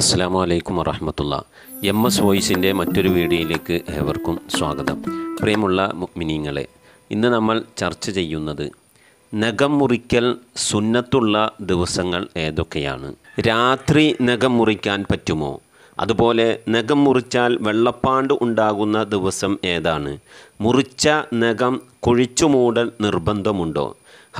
അസ്സാം വലൈക്കും വറഹമത്തുള്ള എം എസ് വോയിസിൻ്റെ മറ്റൊരു വീഡിയോയിലേക്ക് ഏവർക്കും സ്വാഗതം പ്രിയമുള്ള മിനിങ്ങളെ ഇന്ന് നമ്മൾ ചർച്ച ചെയ്യുന്നത് നഖം മുറിക്കൽ സുന്നത്തുള്ള ദിവസങ്ങൾ ഏതൊക്കെയാണ് രാത്രി നഖം മുറിക്കാൻ പറ്റുമോ അതുപോലെ നഖം മുറിച്ചാൽ വെള്ളപ്പാണ്ട് ഉണ്ടാകുന്ന ദിവസം ഏതാണ് മുറിച്ച നഖം കുഴിച്ചു മൂടൽ നിർബന്ധമുണ്ടോ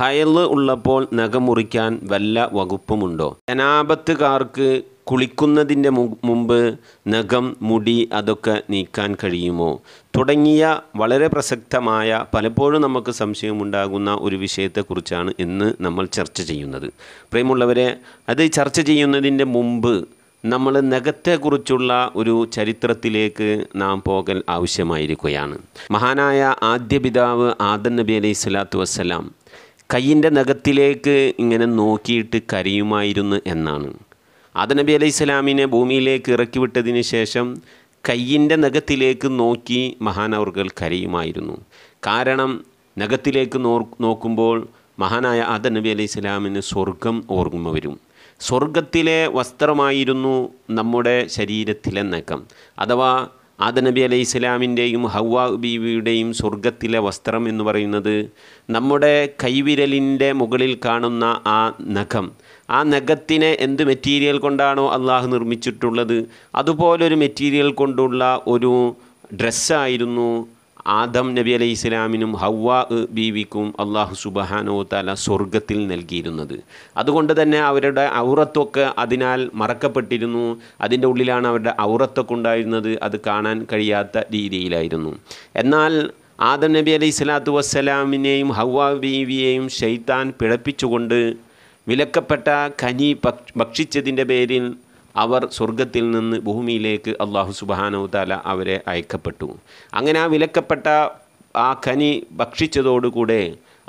ഹയൽ ഉള്ളപ്പോൾ നഖം മുറിക്കാൻ വല്ല വകുപ്പുമുണ്ടോ ജനാപത്തുകാർക്ക് കുളിക്കുന്നതിൻ്റെ മുമ്പ് നഖം മുടി അതൊക്കെ നീക്കാൻ കഴിയുമോ തുടങ്ങിയ വളരെ പ്രസക്തമായ പലപ്പോഴും നമുക്ക് സംശയമുണ്ടാകുന്ന ഒരു വിഷയത്തെക്കുറിച്ചാണ് ഇന്ന് നമ്മൾ ചർച്ച ചെയ്യുന്നത് പ്രിയമുള്ളവരെ അത് ചർച്ച ചെയ്യുന്നതിൻ്റെ മുമ്പ് നമ്മൾ നഖത്തെക്കുറിച്ചുള്ള ഒരു ചരിത്രത്തിലേക്ക് നാം പോകൽ ആവശ്യമായിരിക്കുകയാണ് മഹാനായ ആദ്യ പിതാവ് ആദൻ നബി അലൈഹി സ്വലാത്തു വസ്സലാം കയ്യിൻ്റെ നഖത്തിലേക്ക് ഇങ്ങനെ നോക്കിയിട്ട് കരയുമായിരുന്നു എന്നാണ് ആദനബി അലൈഹി സ്വലാമിനെ ഭൂമിയിലേക്ക് ഇറക്കിവിട്ടതിന് ശേഷം കയ്യിൻ്റെ നഖത്തിലേക്ക് നോക്കി മഹാനവർകൾ കരയുമായിരുന്നു കാരണം നഖത്തിലേക്ക് നോക്കുമ്പോൾ മഹാനായ ആദ നബി അലൈഹി സ്വലാമിന് സ്വർഗം ഓർമ്മ വരും സ്വർഗത്തിലെ വസ്ത്രമായിരുന്നു നമ്മുടെ ശരീരത്തിലെ നഖം അഥവാ ആദ നബി അലൈഹി സ്വലാമിൻ്റെയും ഹവ്വ ബീവിയുടെയും സ്വർഗത്തിലെ വസ്ത്രം എന്ന് പറയുന്നത് നമ്മുടെ കൈവിരലിൻ്റെ മുകളിൽ കാണുന്ന ആ നഖം ആ നഖത്തിനെ എന്ത് മെറ്റീരിയൽ കൊണ്ടാണോ അള്ളാഹു നിർമ്മിച്ചിട്ടുള്ളത് അതുപോലൊരു മെറ്റീരിയൽ കൊണ്ടുള്ള ഒരു ഡ്രസ്സായിരുന്നു ആദം നബി അലൈഹി ഇസ്ലാമിനും ഹവ്വ ബീവിക്കും അള്ളാഹു സുബഹാനോ തല സ്വർഗത്തിൽ നൽകിയിരുന്നത് അതുകൊണ്ട് തന്നെ അവരുടെ ഔറത്തൊക്കെ അതിനാൽ മറക്കപ്പെട്ടിരുന്നു അതിൻ്റെ ഉള്ളിലാണ് അവരുടെ ഔറത്തൊക്കെ ഉണ്ടായിരുന്നത് അത് കാണാൻ കഴിയാത്ത രീതിയിലായിരുന്നു എന്നാൽ ആദം നബി അലൈഹി സ്വലാത്തു വസ്സലാമിനെയും ഹവ്വ ബീവിയെയും ഷെയ്ത്താൻ പിഴപ്പിച്ചുകൊണ്ട് വിലക്കപ്പെട്ട കനി ഭക്ഷിച്ചതിൻ്റെ പേരിൽ അവർ സ്വർഗത്തിൽ നിന്ന് ഭൂമിയിലേക്ക് അള്ളാഹു സുബാനോ താല അവരെ അയക്കപ്പെട്ടു അങ്ങനെ ആ വിലക്കപ്പെട്ട ആ കനി ഭക്ഷിച്ചതോടുകൂടെ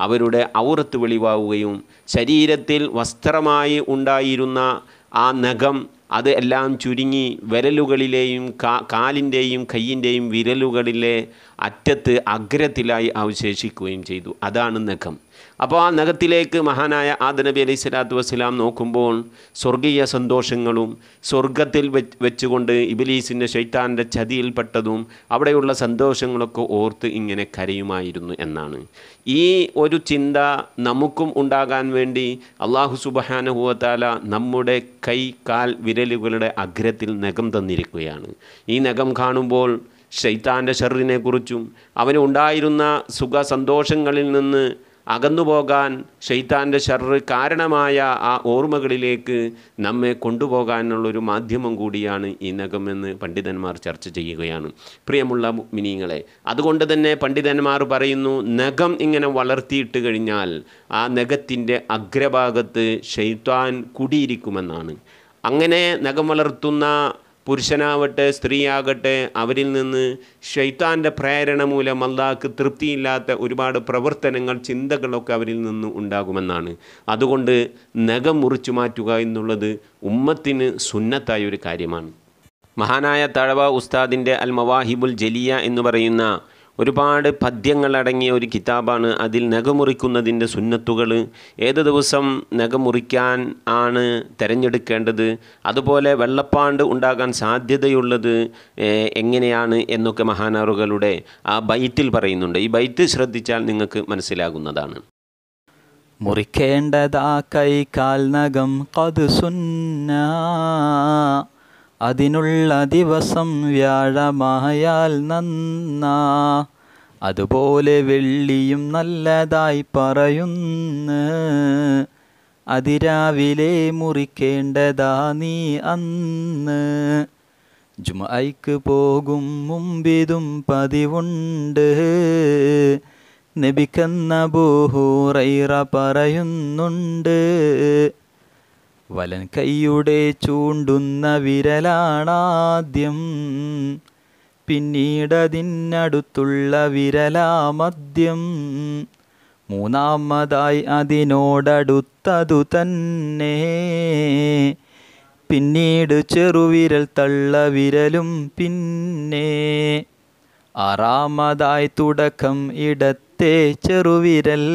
അവരുടെ ഔറത്ത് വെളിവാവുകയും ശരീരത്തിൽ വസ്ത്രമായി ഉണ്ടായിരുന്ന ആ നഖം അത് എല്ലാം ചുരുങ്ങി വിരലുകളിലെയും കാ കാലിൻ്റെയും കയ്യിൻ്റെയും വിരലുകളിലെ അറ്റത്ത് അഗ്രത്തിലായി അവശേഷിക്കുകയും ചെയ്തു അതാണ് നഖം അപ്പോൾ ആ നഖത്തിലേക്ക് മഹാനായ ആദനബി അലൈഹി സ്വലാത്തു വസ്സലാം നോക്കുമ്പോൾ സ്വർഗീയ സന്തോഷങ്ങളും സ്വർഗത്തിൽ വെച്ചുകൊണ്ട് ഇബിലീസിൻ്റെ ഷെയ്ത്താൻ്റെ ചതിയിൽപ്പെട്ടതും അവിടെയുള്ള സന്തോഷങ്ങളൊക്കെ ഓർത്ത് ഇങ്ങനെ കരയുമായിരുന്നു എന്നാണ് ഈ ഒരു ചിന്ത നമുക്കും ഉണ്ടാകാൻ വേണ്ടി അള്ളാഹു സുബഹാനുഹുവത്താല നമ്മുടെ കൈ കാൽ വിരലുകളുടെ അഗ്രത്തിൽ നഖം തന്നിരിക്കുകയാണ് ഈ നഖം കാണുമ്പോൾ ഷെയ്ത്താൻ്റെ ഷെറിനെക്കുറിച്ചും അവനുണ്ടായിരുന്ന സുഖ സന്തോഷങ്ങളിൽ നിന്ന് അകന്നുപോകാൻ ഷെയ്ത്താൻ്റെ ഷർറ് കാരണമായ ആ ഓർമ്മകളിലേക്ക് നമ്മെ കൊണ്ടുപോകാനുള്ളൊരു മാധ്യമം കൂടിയാണ് ഈ നഖമെന്ന് പണ്ഡിതന്മാർ ചർച്ച ചെയ്യുകയാണ് പ്രിയമുള്ള മിനിങ്ങളെ അതുകൊണ്ട് തന്നെ പണ്ഡിതന്മാർ പറയുന്നു നഖം ഇങ്ങനെ വളർത്തിയിട്ട് കഴിഞ്ഞാൽ ആ നഖത്തിൻ്റെ അഗ്രഭാഗത്ത് ഷെയ്ത്താൻ കുടിയിരിക്കുമെന്നാണ് അങ്ങനെ നഖം വളർത്തുന്ന പുരുഷനാവട്ടെ സ്ത്രീയാകട്ടെ അവരിൽ നിന്ന് ഷെയ്ത്താൻ്റെ പ്രേരണ മൂലം അള്ളാഹ്ക്ക് തൃപ്തിയില്ലാത്ത ഒരുപാട് പ്രവർത്തനങ്ങൾ ചിന്തകളൊക്കെ അവരിൽ നിന്ന് ഉണ്ടാകുമെന്നാണ് അതുകൊണ്ട് നഖം മുറിച്ചു മാറ്റുക എന്നുള്ളത് ഉമ്മത്തിന് സുന്നത്തായ ഒരു കാര്യമാണ് മഹാനായ തഴവ ഉസ്താദിൻ്റെ അൽ മവാഹിബുൽ ജലിയ എന്ന് പറയുന്ന ഒരുപാട് പദ്യങ്ങളടങ്ങിയ ഒരു കിതാബാണ് അതിൽ നഖമുറിക്കുന്നതിൻ്റെ സുന്നത്തുകൾ ഏത് ദിവസം നഖമുറിക്കാൻ ആണ് തിരഞ്ഞെടുക്കേണ്ടത് അതുപോലെ വെള്ളപ്പാണ്ട് ഉണ്ടാകാൻ സാധ്യതയുള്ളത് എങ്ങനെയാണ് എന്നൊക്കെ മഹാനാറുകളുടെ ആ ബൈറ്റിൽ പറയുന്നുണ്ട് ഈ ബൈറ്റ് ശ്രദ്ധിച്ചാൽ നിങ്ങൾക്ക് മനസ്സിലാകുന്നതാണ് മുറിക്കേണ്ടതാ കൈ കാൽ നഖം കത് സുന്ന അതിനുള്ള ദിവസം വ്യാഴമായാൽ നന്നാ അതുപോലെ വെള്ളിയും നല്ലതായി പറയുന്നു അതിരാവിലെ മുറിക്കേണ്ടതാ നീ അന്ന് ജുമായിക്ക് പോകും മുമ്പിതും പതിവുണ്ട് നബിക്കെന്ന ബോഹൂറൈറ പറയുന്നുണ്ട് വലൻ കൈയുടെ ചൂണ്ടുന്ന വിരലാണാദ്യം പിന്നീടതിനടുത്തുള്ള വിരലാമദ്യം മൂന്നാമതായി അതിനോടടുത്തതു തന്നെ പിന്നീട് ചെറുവിരൽ തള്ള വിരലും പിന്നെ ആറാമതായി തുടക്കം ഇടത്തെ ചെറുവിരൽ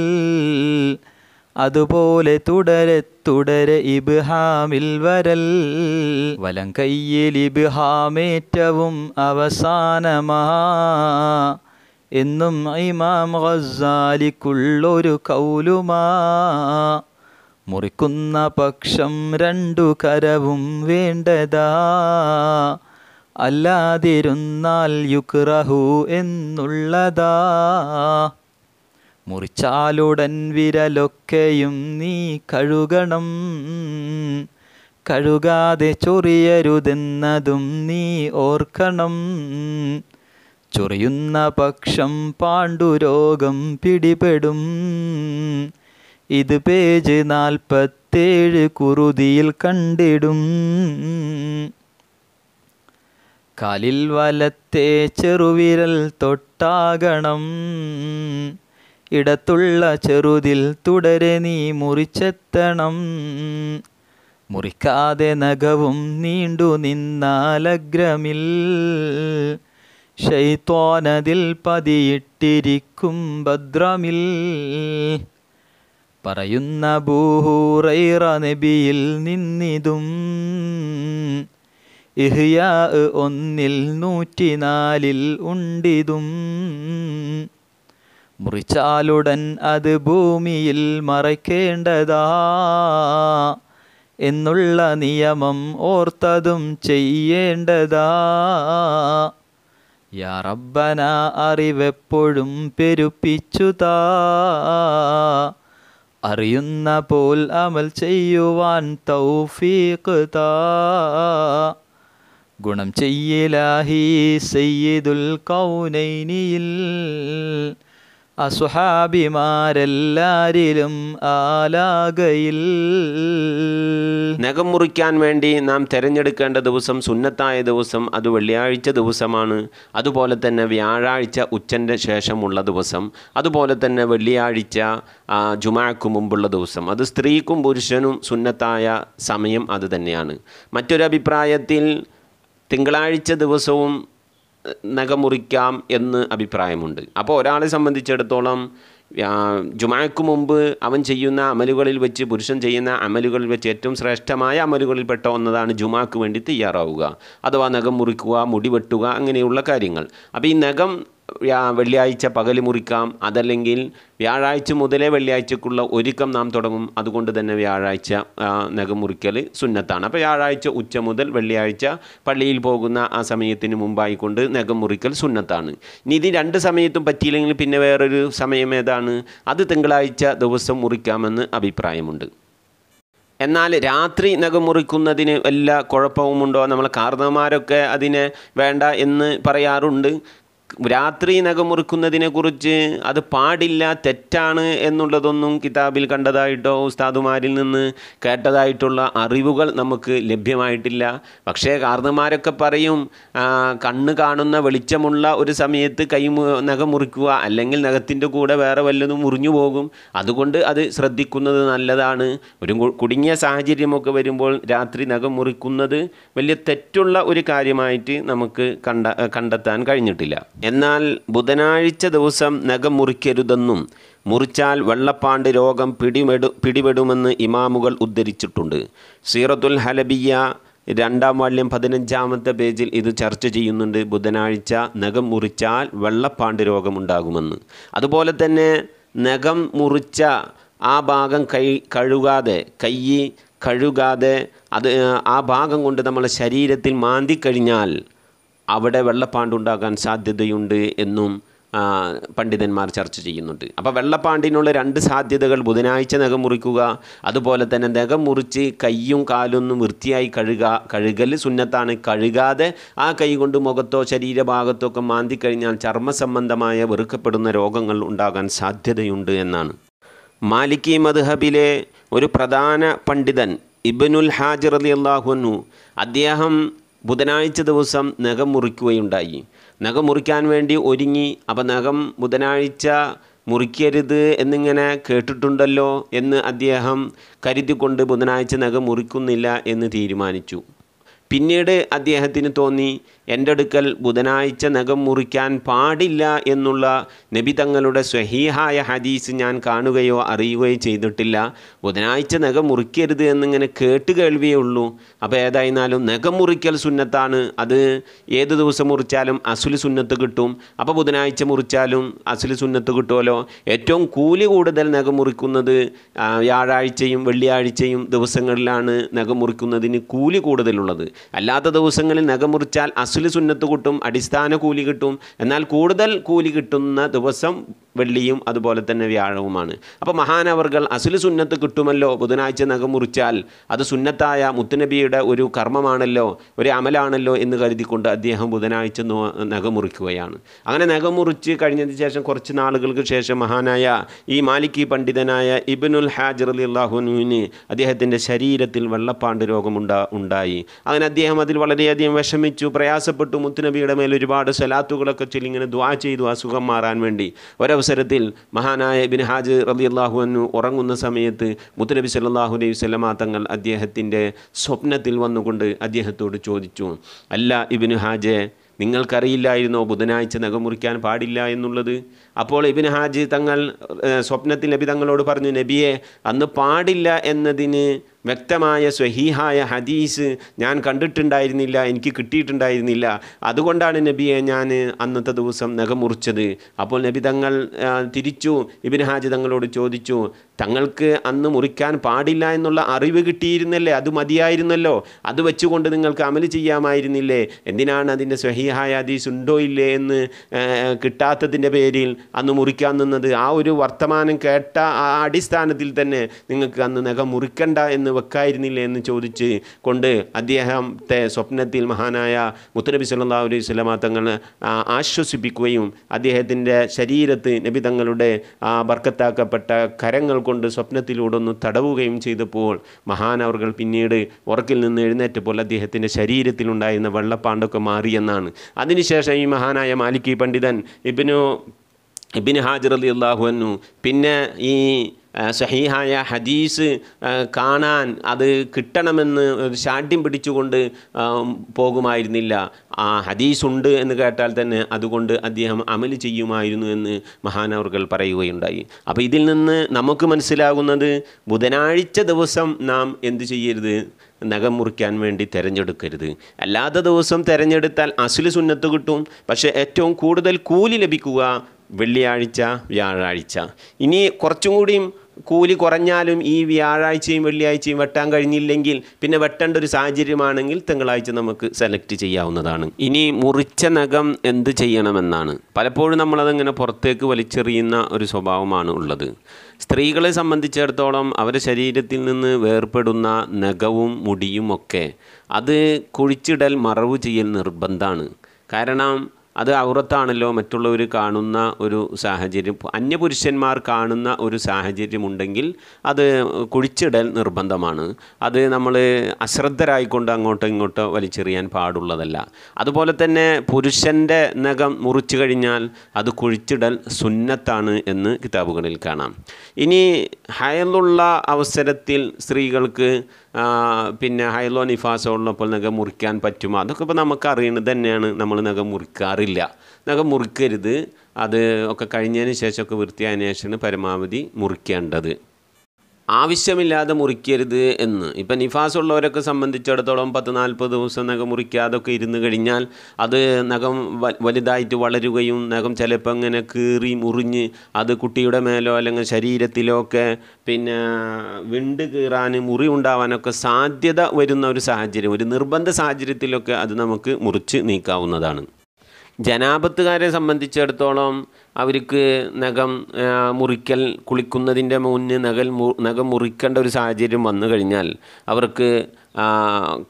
അതുപോലെ തുടരെ തുടരെ ഇബ്ഹാമിൽ വരൽ വലം കയ്യിൽ ഇബ്ഹാമേറ്റവും അവസാനമാ എന്നും ഇമാം ഗസാലിക്കുള്ളൊരു കൗലുമാ മുറിക്കുന്ന പക്ഷം രണ്ടു കരവും വേണ്ടതാ അല്ലാതിരുന്നാൽ യുക്രഹു എന്നുള്ളതാ മുറിച്ചാലുടൻ വിരലൊക്കെയും നീ കഴുകണം കഴുകാതെ ചൊറിയരുതെന്നതും നീ ഓർക്കണം ചൊറിയുന്ന പക്ഷം പാണ്ഡുരോഗം പിടിപെടും ഇത് പേജ് നാൽപ്പത്തേഴ് കുറുതിയിൽ കണ്ടിടും കാലിൽ വലത്തെ ചെറുവിരൽ തൊട്ടാകണം ഇടത്തുള്ള ചെറുതിൽ തുടരെ നീ മുറിച്ചെത്തണം മുറിക്കാതെ നഖവും നീണ്ടു നിന്നാലഗ്രമിൽ ശൈത്വാനതിൽ പതിയിട്ടിരിക്കും ഭദ്രമിൽ പറയുന്ന ഭൂഹൂറൈറ നബിയിൽ നിന്നിതും ഇഹ്യാ ഒന്നിൽ നൂറ്റിനാലിൽ ഉണ്ടിതും മുറിച്ചാലുടൻ അത് ഭൂമിയിൽ മറയ്ക്കേണ്ടതാ എന്നുള്ള നിയമം ഓർത്തതും ചെയ്യേണ്ടതാ യാ റബ്ബന അറിവെപ്പോഴും പെരുപ്പിച്ചു താ അറിയുന്ന പോൽ അമൽ ചെയ്യുവാൻ തൗഫീഖ് താ ഗുണം ചെയ്യലാഹി സയ്യിദുൽ കൗനൈനിയിൽ അസുഹാബിമാരെല്ലാരിലും ആലാകയിൽ നഖം മുറിക്കാൻ വേണ്ടി നാം തിരഞ്ഞെടുക്കേണ്ട ദിവസം സുന്നത്തായ ദിവസം അത് വെള്ളിയാഴ്ച ദിവസമാണ് അതുപോലെ തന്നെ വ്യാഴാഴ്ച ഉച്ചൻ്റെ ശേഷമുള്ള ദിവസം അതുപോലെ തന്നെ വെള്ളിയാഴ്ച ജുമാക്കു മുമ്പുള്ള ദിവസം അത് സ്ത്രീക്കും പുരുഷനും സുന്നത്തായ സമയം അത് തന്നെയാണ് മറ്റൊരഭിപ്രായത്തിൽ തിങ്കളാഴ്ച ദിവസവും നഖമുറിക്കാം എന്ന് അഭിപ്രായമുണ്ട് അപ്പോൾ ഒരാളെ സംബന്ധിച്ചിടത്തോളം ജുമാക്ക് മുമ്പ് അവൻ ചെയ്യുന്ന അമലുകളിൽ വെച്ച് പുരുഷൻ ചെയ്യുന്ന അമലുകളിൽ വെച്ച് ഏറ്റവും ശ്രേഷ്ഠമായ പെട്ട ഒന്നതാണ് ജുമാക്ക് വേണ്ടി തയ്യാറാവുക അഥവാ നഖം മുറിക്കുക മുടി വെട്ടുക അങ്ങനെയുള്ള കാര്യങ്ങൾ അപ്പോൾ ഈ നഖം വെള്ളിയാഴ്ച പകൽ മുറിക്കാം അതല്ലെങ്കിൽ വ്യാഴാഴ്ച മുതലേ വെള്ളിയാഴ്ചക്കുള്ള ഒരുക്കം നാം തുടങ്ങും അതുകൊണ്ട് തന്നെ വ്യാഴാഴ്ച നഖം മുറിക്കൽ സുന്നത്താണ് അപ്പോൾ വ്യാഴാഴ്ച ഉച്ച മുതൽ വെള്ളിയാഴ്ച പള്ളിയിൽ പോകുന്ന ആ സമയത്തിന് മുമ്പായിക്കൊണ്ട് കൊണ്ട് നഖം മുറിക്കൽ സുന്നത്താണ് ഇനി ഇത് രണ്ട് സമയത്തും പറ്റിയില്ലെങ്കിൽ പിന്നെ വേറൊരു സമയം ഏതാണ് അത് തിങ്കളാഴ്ച ദിവസം മുറിക്കാമെന്ന് അഭിപ്രായമുണ്ട് എന്നാൽ രാത്രി നഖം മുറിക്കുന്നതിന് വല്ല കുഴപ്പവുമുണ്ടോ നമ്മളെ കാർന്നമാരൊക്കെ അതിനെ വേണ്ട എന്ന് പറയാറുണ്ട് രാത്രി കുറിച്ച് അത് പാടില്ല തെറ്റാണ് എന്നുള്ളതൊന്നും കിതാബിൽ കണ്ടതായിട്ടോ ഉസ്താദുമാരിൽ നിന്ന് കേട്ടതായിട്ടുള്ള അറിവുകൾ നമുക്ക് ലഭ്യമായിട്ടില്ല പക്ഷേ കാർന്നമാരൊക്കെ പറയും കണ്ണ് കാണുന്ന വെളിച്ചമുള്ള ഒരു സമയത്ത് കൈ നഖമുറിക്കുക അല്ലെങ്കിൽ നഖത്തിൻ്റെ കൂടെ വേറെ വല്ലതും മുറിഞ്ഞു പോകും അതുകൊണ്ട് അത് ശ്രദ്ധിക്കുന്നത് നല്ലതാണ് ഒരു കുടുങ്ങിയ സാഹചര്യമൊക്കെ വരുമ്പോൾ രാത്രി നഖം മുറിക്കുന്നത് വലിയ തെറ്റുള്ള ഒരു കാര്യമായിട്ട് നമുക്ക് കണ്ട കണ്ടെത്താൻ കഴിഞ്ഞിട്ടില്ല എന്നാൽ ബുധനാഴ്ച ദിവസം നഖം മുറിക്കരുതെന്നും മുറിച്ചാൽ വെള്ളപ്പാണ്ട് രോഗം പിടിമെടു പിടിപെടുമെന്ന് ഇമാമുകൾ ഉദ്ധരിച്ചിട്ടുണ്ട് സീറത്തുൽ ഹലബിയ രണ്ടാം വാള്യം പതിനഞ്ചാമത്തെ പേജിൽ ഇത് ചർച്ച ചെയ്യുന്നുണ്ട് ബുധനാഴ്ച നഖം മുറിച്ചാൽ വെള്ളപ്പാണ്ട് രോഗമുണ്ടാകുമെന്ന് അതുപോലെ തന്നെ നഖം മുറിച്ച ആ ഭാഗം കൈ കഴുകാതെ കൈ കഴുകാതെ അത് ആ ഭാഗം കൊണ്ട് നമ്മളെ ശരീരത്തിൽ മാന്തി കഴിഞ്ഞാൽ അവിടെ വെള്ളപ്പാണ്ടുണ്ടാകാൻ സാധ്യതയുണ്ട് എന്നും പണ്ഡിതന്മാർ ചർച്ച ചെയ്യുന്നുണ്ട് അപ്പോൾ വെള്ളപ്പാണ്ടിനുള്ള രണ്ട് സാധ്യതകൾ ബുധനാഴ്ച നഖം മുറിക്കുക അതുപോലെ തന്നെ നഖം മുറിച്ച് കയ്യും കാലൊന്നും വൃത്തിയായി കഴുക കഴുകൽ സുന്നത്താണ് കഴുകാതെ ആ കൈ കൊണ്ട് മുഖത്തോ ശരീരഭാഗത്തോ ഒക്കെ മാന്തിക്കഴിഞ്ഞാൽ ചർമ്മസംബന്ധമായ വെറുക്കപ്പെടുന്ന രോഗങ്ങൾ ഉണ്ടാകാൻ സാധ്യതയുണ്ട് എന്നാണ് മാലിക്കി മദ്ഹബിലെ ഒരു പ്രധാന പണ്ഡിതൻ ഇബിനുൽ ഹാജിർ അലി അള്ളാഹുനു അദ്ദേഹം ബുധനാഴ്ച ദിവസം നഖം മുറിക്കുകയുണ്ടായി നഖം മുറിക്കാൻ വേണ്ടി ഒരുങ്ങി അപ്പം നഖം ബുധനാഴ്ച മുറിക്കരുത് എന്നിങ്ങനെ കേട്ടിട്ടുണ്ടല്ലോ എന്ന് അദ്ദേഹം കരുതിക്കൊണ്ട് ബുധനാഴ്ച നഖം മുറിക്കുന്നില്ല എന്ന് തീരുമാനിച്ചു പിന്നീട് അദ്ദേഹത്തിന് തോന്നി എൻ്റെ അടുക്കൽ ബുധനാഴ്ച നഖം മുറിക്കാൻ പാടില്ല എന്നുള്ള നബി തങ്ങളുടെ സ്വഹീഹായ ഹദീസ് ഞാൻ കാണുകയോ അറിയുകയോ ചെയ്തിട്ടില്ല ബുധനാഴ്ച നഖം മുറിക്കരുത് എന്നിങ്ങനെ കേട്ട് കേൾവിയേ ഉള്ളൂ അപ്പോൾ ഏതായിരുന്നാലും നഖം മുറിക്കൽ സുന്നത്താണ് അത് ഏത് ദിവസം മുറിച്ചാലും അസുൽ സുന്നത്ത് കിട്ടും അപ്പോൾ ബുധനാഴ്ച മുറിച്ചാലും അസുൽ സുന്നത്ത് കിട്ടുമല്ലോ ഏറ്റവും കൂലി കൂടുതൽ നഖം മുറിക്കുന്നത് വ്യാഴാഴ്ചയും വെള്ളിയാഴ്ചയും ദിവസങ്ങളിലാണ് നഖം മുറിക്കുന്നതിന് കൂലി കൂടുതലുള്ളത് അല്ലാത്ത ദിവസങ്ങളിൽ നഖം മുറിച്ചാൽ അസുലി സുന്നത്ത് കിട്ടും അടിസ്ഥാന കൂലി കിട്ടും എന്നാൽ കൂടുതൽ കൂലി കിട്ടുന്ന ദിവസം വെള്ളിയും അതുപോലെ തന്നെ വ്യാഴവുമാണ് അപ്പോൾ മഹാനവർകൾ അസുൽ സുന്നത്ത് കിട്ടുമല്ലോ ബുധനാഴ്ച നഖം മുറിച്ചാൽ അത് സുന്നത്തായ മുത്തുനബിയുടെ ഒരു കർമ്മമാണല്ലോ ഒരു അമലാണല്ലോ എന്ന് കരുതിക്കൊണ്ട് അദ്ദേഹം ബുധനാഴ്ച നഖം മുറിക്കുകയാണ് അങ്ങനെ നഖം മുറിച്ച് കഴിഞ്ഞതിന് ശേഷം കുറച്ച് നാളുകൾക്ക് ശേഷം മഹാനായ ഈ മാലിക്കി പണ്ഡിതനായ ഇബിനുൽ ഹാജർ അലി അള്ളാഹുനുവിന് അദ്ദേഹത്തിൻ്റെ ശരീരത്തിൽ വെള്ളപ്പാണ്ട് രോഗമുണ്ടാ ഉണ്ടായി അങ്ങനെ അദ്ദേഹം അതിൽ വളരെയധികം വിഷമിച്ചു പ്രയാസപ്പെട്ടു മുത്തുനബിയുടെ മേൽ ഒരുപാട് സലാത്തുകളൊക്കെ ചൊല്ലി ഇങ്ങനെ ദ്വാ ചെയ്തു അസുഖം മാറാൻ വേണ്ടി ഒരു അവസരത്തിൽ മഹാനായ ബിൻ ഹാജ് റബി അള്ളാഹു ഉറങ്ങുന്ന സമയത്ത് മുത്തനബി സല്ലാഹു അലൈഹി സ്വലമാ തങ്ങൾ അദ്ദേഹത്തിൻ്റെ സ്വപ്നത്തിൽ വന്നുകൊണ്ട് അദ്ദേഹത്തോട് ചോദിച്ചു അല്ല ഇബിൻ ഹാജെ നിങ്ങൾക്കറിയില്ലായിരുന്നോ ബുധനാഴ്ച നഖം മുറിക്കാൻ പാടില്ല എന്നുള്ളത് അപ്പോൾ ഇബിൻ ഹാജ് തങ്ങൾ സ്വപ്നത്തിൽ നബി തങ്ങളോട് പറഞ്ഞു നബിയെ അന്ന് പാടില്ല എന്നതിന് വ്യക്തമായ സ്വഹീഹായ ഹദീസ് ഞാൻ കണ്ടിട്ടുണ്ടായിരുന്നില്ല എനിക്ക് കിട്ടിയിട്ടുണ്ടായിരുന്നില്ല അതുകൊണ്ടാണ് നബിയെ ഞാൻ അന്നത്തെ ദിവസം നഖമുറിച്ചത് അപ്പോൾ നബി തങ്ങൾ തിരിച്ചു ഇബിൻ ഹാജി തങ്ങളോട് ചോദിച്ചു തങ്ങൾക്ക് അന്ന് മുറിക്കാൻ പാടില്ല എന്നുള്ള അറിവ് കിട്ടിയിരുന്നല്ലേ അത് മതിയായിരുന്നല്ലോ അത് വെച്ചുകൊണ്ട് നിങ്ങൾക്ക് അമൽ ചെയ്യാമായിരുന്നില്ലേ എന്തിനാണ് അതിൻ്റെ സ്വഹീഹായ ഹദീസ് ഉണ്ടോ ഇല്ലേ എന്ന് കിട്ടാത്തതിൻ്റെ പേരിൽ അന്ന് മുറിക്കാൻ നിന്നത് ആ ഒരു വർത്തമാനം കേട്ട ആ അടിസ്ഥാനത്തിൽ തന്നെ നിങ്ങൾക്ക് അന്ന് നഖം മുറിക്കണ്ട എന്ന് വെക്കായിരുന്നില്ല എന്ന് ചോദിച്ച് കൊണ്ട് അദ്ദേഹത്തെ സ്വപ്നത്തിൽ മഹാനായ മുത്തനബി സല്ലാ അലൈഹി സ്വലമ തങ്ങൾ ആശ്വസിപ്പിക്കുകയും അദ്ദേഹത്തിൻ്റെ ശരീരത്ത് നബി തങ്ങളുടെ ആ ബർക്കത്താക്കപ്പെട്ട കരങ്ങൾ കൊണ്ട് സ്വപ്നത്തിലൂടെ ഒന്ന് തടവുകയും ചെയ്തപ്പോൾ മഹാനവർകൾ പിന്നീട് ഉറക്കിൽ നിന്ന് എഴുന്നേറ്റപ്പോൾ അദ്ദേഹത്തിൻ്റെ ശരീരത്തിലുണ്ടായിരുന്ന വെള്ളപ്പാണ്ടൊക്കെ മാറിയെന്നാണ് അതിനുശേഷം ഈ മഹാനായ മാലിക്കി പണ്ഡിതൻ ഇബിനു ഇബിൻ ഹാജർ അലി അള്ളാഹു പിന്നെ ഈ സഹീഹായ ഹദീസ് കാണാൻ അത് കിട്ടണമെന്ന് ഒരു ശാഠ്യം പിടിച്ചുകൊണ്ട് പോകുമായിരുന്നില്ല ആ ഹദീസ് ഉണ്ട് എന്ന് കേട്ടാൽ തന്നെ അതുകൊണ്ട് അദ്ദേഹം അമൽ ചെയ്യുമായിരുന്നു എന്ന് മഹാനവർകൾ പറയുകയുണ്ടായി അപ്പോൾ ഇതിൽ നിന്ന് നമുക്ക് മനസ്സിലാകുന്നത് ബുധനാഴ്ച ദിവസം നാം എന്ത് ചെയ്യരുത് നഖം മുറിക്കാൻ വേണ്ടി തിരഞ്ഞെടുക്കരുത് അല്ലാത്ത ദിവസം തിരഞ്ഞെടുത്താൽ അസുല് സുന്നത്ത് കിട്ടും പക്ഷേ ഏറ്റവും കൂടുതൽ കൂലി ലഭിക്കുക വെള്ളിയാഴ്ച വ്യാഴാഴ്ച ഇനി കുറച്ചും കൂടിയും കൂലി കുറഞ്ഞാലും ഈ വ്യാഴാഴ്ചയും വെള്ളിയാഴ്ചയും വെട്ടാൻ കഴിഞ്ഞില്ലെങ്കിൽ പിന്നെ വെട്ടേണ്ട ഒരു സാഹചര്യമാണെങ്കിൽ തിങ്കളാഴ്ച നമുക്ക് സെലക്ട് ചെയ്യാവുന്നതാണ് ഇനി മുറിച്ച നഖം എന്ത് ചെയ്യണമെന്നാണ് പലപ്പോഴും നമ്മളതങ്ങനെ പുറത്തേക്ക് വലിച്ചെറിയുന്ന ഒരു സ്വഭാവമാണ് ഉള്ളത് സ്ത്രീകളെ സംബന്ധിച്ചിടത്തോളം അവരുടെ ശരീരത്തിൽ നിന്ന് വേർപെടുന്ന നഖവും മുടിയും ഒക്കെ അത് കുഴിച്ചിടൽ മറവ് ചെയ്യൽ നിർബന്ധമാണ് കാരണം അത് ഔറത്താണല്ലോ മറ്റുള്ളവർ കാണുന്ന ഒരു സാഹചര്യം അന്യപുരുഷന്മാർ കാണുന്ന ഒരു സാഹചര്യമുണ്ടെങ്കിൽ അത് കുഴിച്ചിടൽ നിർബന്ധമാണ് അത് നമ്മൾ അശ്രദ്ധരായിക്കൊണ്ട് അങ്ങോട്ടോ ഇങ്ങോട്ടോ വലിച്ചെറിയാൻ പാടുള്ളതല്ല അതുപോലെ തന്നെ പുരുഷൻ്റെ നഖം മുറിച്ചു കഴിഞ്ഞാൽ അത് കുഴിച്ചിടൽ സുന്നത്താണ് എന്ന് കിതാബുകളിൽ കാണാം ഇനി ഹയലുള്ള അവസരത്തിൽ സ്ത്രീകൾക്ക് പിന്നെ ഹൈലോ നിഫാസോ ഉള്ളപ്പോൾ നഖം മുറിക്കാൻ പറ്റുമോ അതൊക്കെ ഇപ്പോൾ നമുക്ക് അറിയുന്നത് തന്നെയാണ് നമ്മൾ നഖം മുറിക്കാറില്ല നഖം മുറിക്കരുത് അത് ഒക്കെ കഴിഞ്ഞതിന് ശേഷമൊക്കെ വൃത്തിയായതിനു ശേഷമാണ് പരമാവധി മുറിക്കേണ്ടത് ആവശ്യമില്ലാതെ മുറിക്കരുത് എന്ന് ഇപ്പം നിഫാസ് ഉള്ളവരൊക്കെ സംബന്ധിച്ചിടത്തോളം പത്ത് നാൽപ്പത് ദിവസം നഖം മുറിക്കാതൊക്കെ ഇരുന്ന് കഴിഞ്ഞാൽ അത് നഖം വലുതായിട്ട് വളരുകയും നഖം ചിലപ്പോൾ ഇങ്ങനെ കീറി മുറിഞ്ഞ് അത് കുട്ടിയുടെ മേലോ അല്ലെങ്കിൽ ശരീരത്തിലോ ഒക്കെ പിന്നെ വിണ്ട് കീറാൻ മുറി ഉണ്ടാവാനൊക്കെ സാധ്യത വരുന്ന ഒരു സാഹചര്യം ഒരു നിർബന്ധ സാഹചര്യത്തിലൊക്കെ അത് നമുക്ക് മുറിച്ച് നീക്കാവുന്നതാണ് ജനാപത്തുകാരെ സംബന്ധിച്ചിടത്തോളം അവർക്ക് നഖം മുറിക്കൽ കുളിക്കുന്നതിൻ്റെ മുന്നേ നഖൽ നഖം മുറിക്കേണ്ട ഒരു സാഹചര്യം വന്നു കഴിഞ്ഞാൽ അവർക്ക്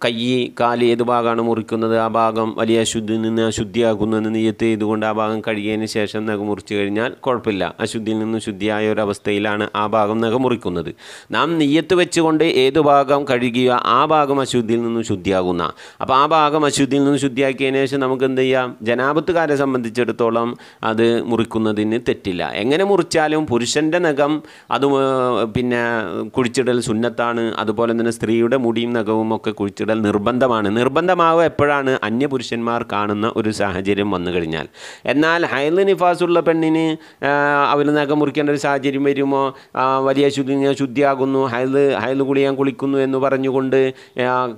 കൈ കാല് ഏത് ഭാഗമാണ് മുറിക്കുന്നത് ആ ഭാഗം വലിയ അശുദ്ധിയിൽ നിന്ന് അശുദ്ധിയാക്കുന്നതിന് നീയത്ത് ചെയ്തുകൊണ്ട് ആ ഭാഗം കഴുകിയതിന് ശേഷം നഖ മുറിച്ച് കഴിഞ്ഞാൽ കുഴപ്പമില്ല അശുദ്ധിയിൽ നിന്ന് ശുദ്ധിയായ ഒരു അവസ്ഥയിലാണ് ആ ഭാഗം നഖ മുറിക്കുന്നത് നാം നീയത്ത് വെച്ചുകൊണ്ട് ഏത് ഭാഗം കഴുകിയ ആ ഭാഗം അശുദ്ധിയിൽ നിന്നും ശുദ്ധിയാകുന്ന അപ്പോൾ ആ ഭാഗം അശുദ്ധിയിൽ നിന്നും ശുദ്ധിയാക്കിയതിന് ശേഷം നമുക്ക് എന്ത് ചെയ്യാം ജനാപത്തുകാരെ സംബന്ധിച്ചിടത്തോളം അത് മുറിക്കും മുറിക്കുന്നതിന് തെറ്റില്ല എങ്ങനെ മുറിച്ചാലും പുരുഷൻ്റെ നഖം അത് പിന്നെ കുഴിച്ചിടൽ സുന്നത്താണ് അതുപോലെ തന്നെ സ്ത്രീയുടെ മുടിയും നഖവും ഒക്കെ കുഴിച്ചിടൽ നിർബന്ധമാണ് നിർബന്ധമാവുക എപ്പോഴാണ് അന്യപുരുഷന്മാർ കാണുന്ന ഒരു സാഹചര്യം വന്നു കഴിഞ്ഞാൽ എന്നാൽ ഹയൽ നിഫാസുള്ള പെണ്ണിന് അവർ നഖം മുറിക്കേണ്ട ഒരു സാഹചര്യം വരുമോ വലിയ ശുദ്ധി ശുദ്ധിയാകുന്നു ഹൈൽ ഹൈൽ കുളിയാൻ കുളിക്കുന്നു എന്ന് പറഞ്ഞുകൊണ്ട്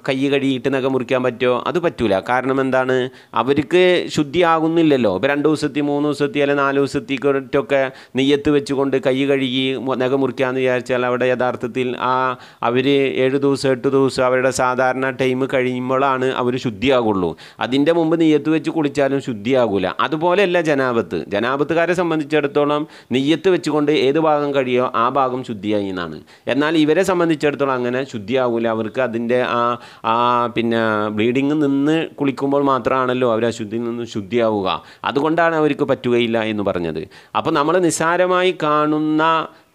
കൈ കഴുകിയിട്ട് നഖം മുറിക്കാൻ പറ്റുമോ അത് പറ്റൂല കാരണം എന്താണ് അവർക്ക് ശുദ്ധിയാകുന്നില്ലല്ലോ ഇപ്പോൾ രണ്ട് ദിവസത്തി മൂന്ന് ദിവസത്തി അല്ലെങ്കിൽ നാല് ദിവസത്തേക്കൊക്കെ നെയ്യത്ത് വെച്ചുകൊണ്ട് കൈ കഴുകി നഖമുറിക്കാമെന്ന് വിചാരിച്ചാൽ അവിടെ യഥാർത്ഥത്തിൽ ആ അവർ ഏഴ് ദിവസം എട്ട് ദിവസം അവരുടെ സാധാരണ ടൈം കഴിയുമ്പോഴാണ് അവർ ശുദ്ധിയാകുള്ളൂ അതിൻ്റെ മുമ്പ് നെയ്യത്ത് വെച്ച് കുളിച്ചാലും ശുദ്ധിയാകില്ല അതുപോലെയല്ല ജനാപത്ത് ജനാപത്തുകാരെ സംബന്ധിച്ചിടത്തോളം നെയ്യത്ത് വെച്ചുകൊണ്ട് ഏത് ഭാഗം കഴിയോ ആ ഭാഗം ശുദ്ധിയായി എന്നാണ് എന്നാൽ ഇവരെ സംബന്ധിച്ചിടത്തോളം അങ്ങനെ ശുദ്ധിയാകില്ല അവർക്ക് അതിൻ്റെ ആ ആ പിന്നെ ബ്ലീഡിങ് നിന്ന് കുളിക്കുമ്പോൾ മാത്രമാണല്ലോ അവർ അശുദ്ധിയിൽ നിന്ന് ശുദ്ധിയാവുക അതുകൊണ്ടാണ് അവർക്ക് പറ്റുകയില്ല എന്ന് പറയുന്നത് പറഞ്ഞത് അപ്പോൾ നമ്മൾ നിസ്സാരമായി കാണുന്ന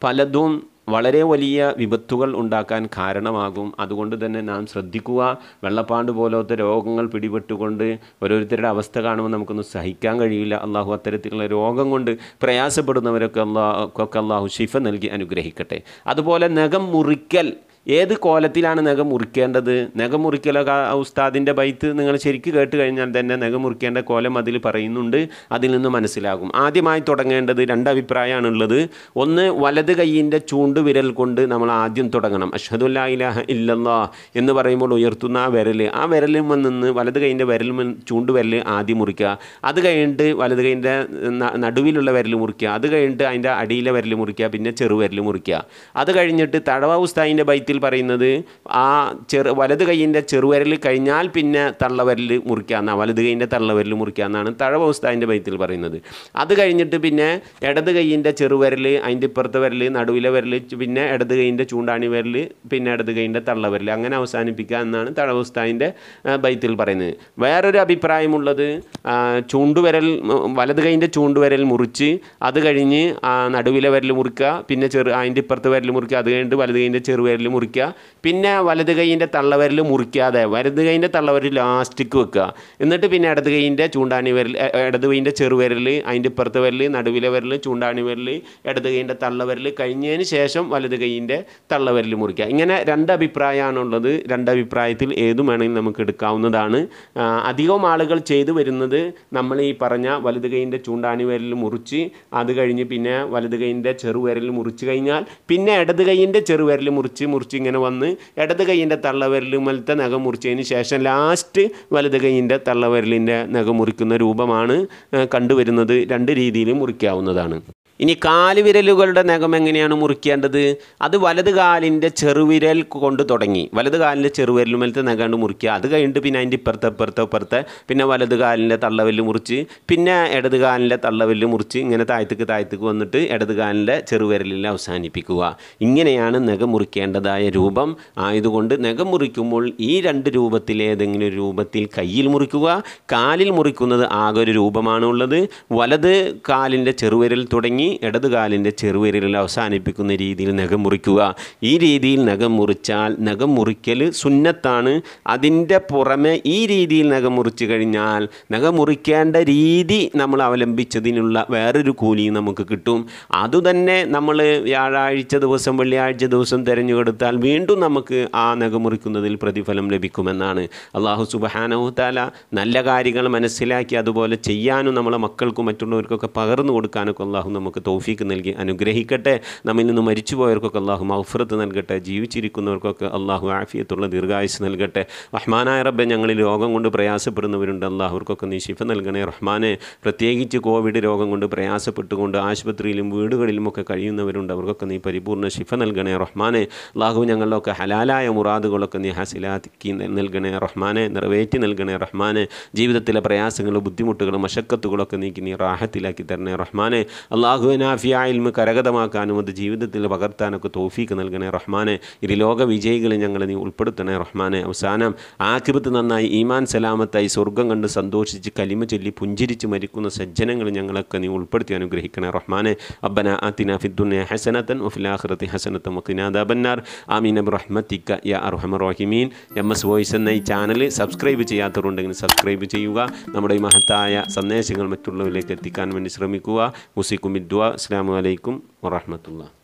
പലതും വളരെ വലിയ വിപത്തുകൾ ഉണ്ടാക്കാൻ കാരണമാകും അതുകൊണ്ട് തന്നെ നാം ശ്രദ്ധിക്കുക വെള്ളപ്പാണ്ട് പോലത്തെ രോഗങ്ങൾ പിടിപെട്ടുകൊണ്ട് ഓരോരുത്തരുടെ അവസ്ഥ കാണുമ്പോൾ നമുക്കൊന്നും സഹിക്കാൻ കഴിയില്ല അള്ളാഹു അത്തരത്തിലുള്ള രോഗം കൊണ്ട് പ്രയാസപ്പെടുന്നവരൊക്കെ അള്ളാഹു ഒക്കെ അള്ളാഹു ഷിഫ നൽകി അനുഗ്രഹിക്കട്ടെ അതുപോലെ നഖം മുറിക്കൽ ഏത് കോലത്തിലാണ് നഖം മുറിക്കേണ്ടത് നഖം മുറിക്കല ഉസ്താദിൻ്റെ ബൈത്ത് നിങ്ങൾ ശരിക്ക് കേട്ട് കഴിഞ്ഞാൽ തന്നെ നഖം മുറിക്കേണ്ട കോലം അതിൽ പറയുന്നുണ്ട് അതിൽ നിന്ന് മനസ്സിലാകും ആദ്യമായി തുടങ്ങേണ്ടത് രണ്ടഭിപ്രായമാണുള്ളത് ഒന്ന് വലത് കൈയിൻ്റെ ചൂണ്ടുവിരൽ കൊണ്ട് നമ്മൾ ആദ്യം തുടങ്ങണം അഷ്ഹദുല്ലാ ഇല്ലല്ലോ എന്ന് പറയുമ്പോൾ ഉയർത്തുന്ന ആ വിരൽ ആ വിരലിൽ നിന്ന് വലത് കൈൻ്റെ വിരൽ ചൂണ്ടുവിരൽ ആദ്യം മുറിക്കുക അത് കഴിഞ്ഞിട്ട് വലത് കൈൻ്റെ നടുവിലുള്ള വിരൽ മുറിക്കുക അത് കഴിഞ്ഞിട്ട് അതിൻ്റെ അടിയിലെ വിരൽ മുറിക്കുക പിന്നെ ചെറുവിരൽ മുറിക്കുക അത് കഴിഞ്ഞിട്ട് തടവ ഉസ്താദിൻ്റെ ബൈത്ത് ഹദീസിൽ പറയുന്നത് ആ ചെറു വലത് കൈയിൻ്റെ ചെറുവരൽ കഴിഞ്ഞാൽ പിന്നെ തള്ളവരൽ മുറിക്കാമെന്നാണ് വലത് കൈയിൻ്റെ തള്ളവരൽ മുറിക്കാമെന്നാണ് തഴവ ഉസ്താദിൻ്റെ ബൈത്തിൽ പറയുന്നത് അത് കഴിഞ്ഞിട്ട് പിന്നെ ഇടത് കൈയിൻ്റെ ചെറുവിരൽ അതിൻ്റെ ഇപ്പുറത്തെ വരൽ നടുവിലെ വരൽ പിന്നെ ഇടത് കൈയിൻ്റെ ചൂണ്ടാണി വിരൽ പിന്നെ ഇടത് കൈയിൻ്റെ തള്ളവരൽ അങ്ങനെ അവസാനിപ്പിക്കുക എന്നാണ് തഴവ ഉസ്താദിൻ്റെ ബൈത്തിൽ പറയുന്നത് വേറൊരു അഭിപ്രായമുള്ളത് ചൂണ്ടുവിരൽ വലത് കൈയിൻ്റെ ചൂണ്ടുവിരൽ മുറിച്ച് അത് കഴിഞ്ഞ് നടുവിലെ വരൽ മുറിക്കുക പിന്നെ ചെറു അതിൻ്റെ ഇപ്പുറത്തെ വരൽ മുറിക്കുക അത് കഴിഞ്ഞിട്ട് വലത് കൈയിൻ്റെ ചെറുവരൽ മുറിക്കുക മുറിക്കുക പിന്നെ വലത് കൈയിൻ്റെ തള്ളവരിൽ മുറിക്കാതെ വലത് കൈയിൻ്റെ തള്ളവരിൽ ലാസ്റ്റിക്ക് വെക്കുക എന്നിട്ട് പിന്നെ ഇടത് കൈയിൻ്റെ ചൂണ്ടാണി വരൽ ഇടത് കൈയിൻ്റെ ചെറുവിരൽ അതിൻ്റെ ഇപ്പുറത്ത് വിരൽ നടുവിലെ വിരൽ ചൂണ്ടാണി വരൽ ഇടത് കൈയിൻ്റെ തള്ളവരൽ കഴിഞ്ഞതിന് ശേഷം വലത് കൈയിൻ്റെ തള്ളവരൽ മുറിക്കുക ഇങ്ങനെ രണ്ട് ഉള്ളത് രണ്ട് അഭിപ്രായത്തിൽ ഏതും വേണമെങ്കിൽ നമുക്ക് എടുക്കാവുന്നതാണ് അധികം ആളുകൾ ചെയ്തു വരുന്നത് നമ്മൾ ഈ പറഞ്ഞ വലത് കൈയിൻ്റെ ചൂണ്ടാണി വരൽ മുറിച്ച് അത് കഴിഞ്ഞ് പിന്നെ വലത് കൈയിൻ്റെ ചെറുവിരൽ മുറിച്ച് കഴിഞ്ഞാൽ പിന്നെ ഇടത് കൈയിൻ്റെ ചെറുവിരൽ മുറിച്ച് മുറിച്ച് മുറിച്ച് ഇങ്ങനെ വന്ന് ഇടത് കൈയിൻ്റെ തള്ളവരൽ മലത്തെ നഖം മുറിച്ചതിന് ശേഷം ലാസ്റ്റ് വലത് കൈയിൻ്റെ തള്ളവരലിൻ്റെ നഖം മുറിക്കുന്ന രൂപമാണ് കണ്ടുവരുന്നത് രണ്ട് രീതിയിൽ മുറിക്കാവുന്നതാണ് ഇനി കാലുവിരലുകളുടെ നഖം എങ്ങനെയാണ് മുറിക്കേണ്ടത് അത് വലത് കാലിൻ്റെ ചെറുവിരൽ കൊണ്ട് തുടങ്ങി വലത് കാലിൻ്റെ ചെറുവിരലുമലത്തെ നഖം മുറിക്കുക അത് കഴിഞ്ഞിട്ട് പിന്നെ അതിൻ്റെ ഇപ്പുറത്തെ ഇപ്പുറത്തെ ഇപ്പുറത്തെ പിന്നെ വലത് കാലിൻ്റെ തള്ളവല് മുറിച്ച് പിന്നെ ഇടത് കാലിൻ്റെ തള്ളവല് മുറിച്ച് ഇങ്ങനെ താഴത്തേക്ക് താഴത്തേക്ക് വന്നിട്ട് ഇടത് കാലിൻ്റെ ചെറുവിരലിൽ അവസാനിപ്പിക്കുക ഇങ്ങനെയാണ് നഖം മുറിക്കേണ്ടതായ രൂപം ആയതുകൊണ്ട് നഖം മുറിക്കുമ്പോൾ ഈ രണ്ട് രൂപത്തിലേതെങ്കിലും രൂപത്തിൽ കയ്യിൽ മുറിക്കുക കാലിൽ മുറിക്കുന്നത് ആകെ ഒരു രൂപമാണ് ഉള്ളത് വലത് കാലിൻ്റെ ചെറുവിരൽ തുടങ്ങി ഇടതുകാലിൻ്റെ ചെറുവിരലിൽ അവസാനിപ്പിക്കുന്ന രീതിയിൽ നഖം മുറിക്കുക ഈ രീതിയിൽ നഖം മുറിച്ചാൽ നഖം മുറിക്കൽ സുന്നത്താണ് അതിൻ്റെ പുറമെ ഈ രീതിയിൽ നഖം മുറിച്ചു കഴിഞ്ഞാൽ നഖം മുറിക്കേണ്ട രീതി നമ്മൾ അവലംബിച്ചതിനുള്ള വേറൊരു കൂലിയും നമുക്ക് കിട്ടും അതുതന്നെ നമ്മൾ വ്യാഴാഴ്ച ദിവസം വെള്ളിയാഴ്ച ദിവസം തിരഞ്ഞെടുത്താൽ വീണ്ടും നമുക്ക് ആ നഖം മുറിക്കുന്നതിൽ പ്രതിഫലം ലഭിക്കുമെന്നാണ് അള്ളാഹു സുബഹാനഹു താല നല്ല കാര്യങ്ങൾ മനസ്സിലാക്കി അതുപോലെ ചെയ്യാനും നമ്മളെ മക്കൾക്കും മറ്റുള്ളവർക്കൊക്കെ പകർന്നു കൊടുക്കാനൊക്കെ അള്ളാഹു നമുക്ക് നമുക്ക് തോഫീക്ക് നൽകി അനുഗ്രഹിക്കട്ടെ നമ്മിൽ നിന്ന് മരിച്ചുപോയവർക്കൊക്കെ അള്ളാഹു മഹഫറത്ത് നൽകട്ടെ ജീവിച്ചിരിക്കുന്നവർക്കൊക്കെ അള്ളാഹു ആഫിയത്തുള്ള ദീർഘായുസ് നൽകട്ടെ റഹ്മാനായ റബ്ബെ ഞങ്ങളിൽ രോഗം കൊണ്ട് പ്രയാസപ്പെടുന്നവരുണ്ട് അള്ളാഹുവർക്കൊക്കെ നീ ശിഫ നൽകണേ റഹ്മാനെ പ്രത്യേകിച്ച് കോവിഡ് രോഗം കൊണ്ട് പ്രയാസപ്പെട്ടുകൊണ്ട് ആശുപത്രിയിലും വീടുകളിലും ഒക്കെ കഴിയുന്നവരുണ്ട് അവർക്കൊക്കെ നീ പരിപൂർണ്ണ ശിഫ നൽകണേ റഹ്മാനെ അള്ളാഹു ഞങ്ങളിലൊക്കെ ഹലാലായ മുറാദുകളൊക്കെ നീ ഹസിലാക്കി നൽകണേ റഹ്മാനെ നിറവേറ്റി നൽകണേ റഹ്മാനെ ജീവിതത്തിലെ പ്രയാസങ്ങളും ബുദ്ധിമുട്ടുകളും മശക്കത്തുകളൊക്കെ നീക്കി നീ റാഹത്തിലാക്കി തരണേ റഹ്മാനെ അള്ളാഹു അള്ളാഹുവിനാഫിയ ഇൽമ കരഗതമാക്കാനും അത് ജീവിതത്തിൽ പകർത്താനൊക്കെ തോഫീക്ക് നൽകണേ റഹ്മാനെ ലോക വിജയികളെ ഞങ്ങൾ നീ ഉൾപ്പെടുത്തണേ റഹ്മാനെ അവസാനം ആക്രിപത്ത് നന്നായി ഈമാൻ സലാമത്തായി സ്വർഗം കണ്ട് സന്തോഷിച്ച് കലിമ ചൊല്ലി പുഞ്ചിരിച്ച് മരിക്കുന്ന സജ്ജനങ്ങൾ ഞങ്ങളൊക്കെ നീ ഉൾപ്പെടുത്തി അനുഗ്രഹിക്കണേ റഹ്മാനെ അബ്ബന അതിന ഫിദ്ദുന ഹസനത്തൻ ഉഫിലാഹ്റത്തി ഹസനത്തൻ മുഖിനാദബന്നാർ ആമീൻ റഹ്മത്തിക്ക യ അർഹമ റഹിമീൻ എം എസ് വോയിസ് എന്ന ഈ ചാനൽ സബ്സ്ക്രൈബ് ചെയ്യാത്തവരുണ്ടെങ്കിൽ സബ്സ്ക്രൈബ് ചെയ്യുക നമ്മുടെ ഈ മഹത്തായ സന്ദേശങ്ങൾ മറ്റുള്ളവരിലേക്ക് എത്തിക്കാൻ വേണ്ടി ശ്രമിക്കുക മുസിക്കുമിൻ ദ്വ അസ്സാം വലൈക്കും വറഹ്മത്തുള്ളാഹി